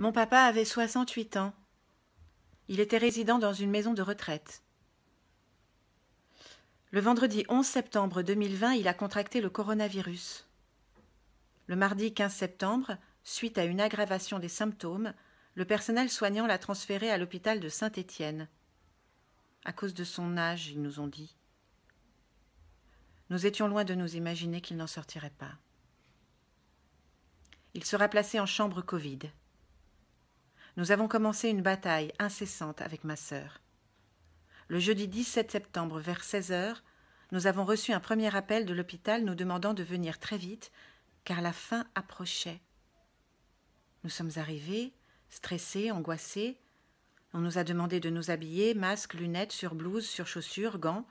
Mon papa avait soixante-huit ans. Il était résident dans une maison de retraite. Le vendredi 11 septembre 2020, il a contracté le coronavirus. Le mardi 15 septembre, suite à une aggravation des symptômes, le personnel soignant l'a transféré à l'hôpital de Saint-Étienne. À cause de son âge, ils nous ont dit. Nous étions loin de nous imaginer qu'il n'en sortirait pas. Il sera placé en chambre Covid. Nous avons commencé une bataille incessante avec ma sœur. Le jeudi 17 septembre, vers 16 heures, nous avons reçu un premier appel de l'hôpital nous demandant de venir très vite, car la fin approchait. Nous sommes arrivés, stressés, angoissés. On nous a demandé de nous habiller, masques, lunettes, sur blouse, sur chaussures, gants.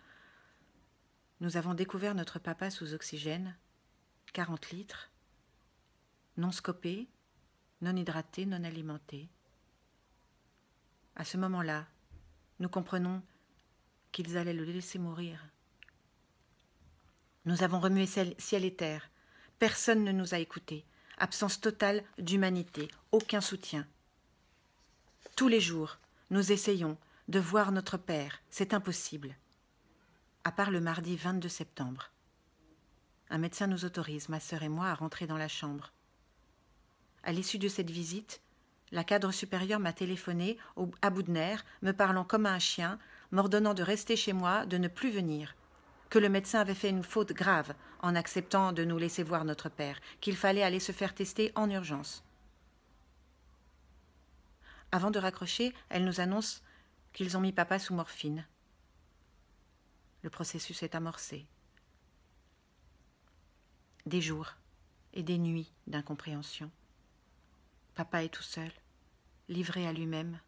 Nous avons découvert notre papa sous oxygène, 40 litres, non scopé, non hydraté, non alimenté. À ce moment-là, nous comprenons qu'ils allaient le laisser mourir. Nous avons remué ciel et terre. Personne ne nous a écoutés. Absence totale d'humanité, aucun soutien. Tous les jours, nous essayons de voir notre Père. C'est impossible. À part le mardi 22 septembre. Un médecin nous autorise, ma sœur et moi, à rentrer dans la chambre. À l'issue de cette visite, la cadre supérieure m'a téléphoné, à bout de nerfs, me parlant comme à un chien, m'ordonnant de rester chez moi, de ne plus venir. Que le médecin avait fait une faute grave en acceptant de nous laisser voir notre père, qu'il fallait aller se faire tester en urgence. Avant de raccrocher, elle nous annonce qu'ils ont mis papa sous morphine. Le processus est amorcé. Des jours et des nuits d'incompréhension. Papa est tout seul, livré à lui-même.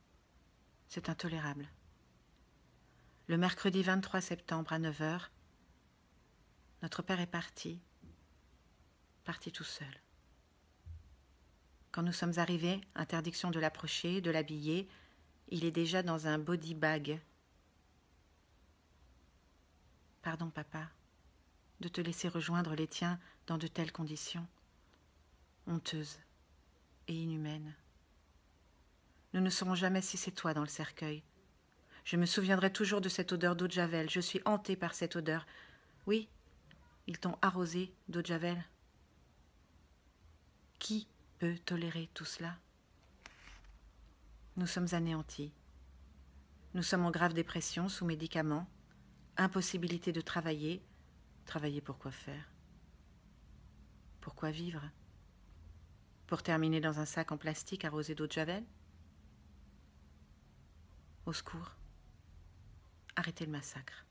C'est intolérable. Le mercredi 23 septembre à 9 heures, notre père est parti, parti tout seul. Quand nous sommes arrivés, interdiction de l'approcher, de l'habiller, il est déjà dans un body bag. Pardon, papa, de te laisser rejoindre les tiens dans de telles conditions. Honteuse inhumaine. Nous ne saurons jamais si c'est toi dans le cercueil. Je me souviendrai toujours de cette odeur d'eau de javel. Je suis hantée par cette odeur. Oui, ils t'ont arrosé d'eau de javel. Qui peut tolérer tout cela Nous sommes anéantis. Nous sommes en grave dépression, sous médicaments, impossibilité de travailler. Travailler pour quoi faire Pourquoi vivre pour terminer dans un sac en plastique arrosé d'eau de javel Au secours. Arrêtez le massacre.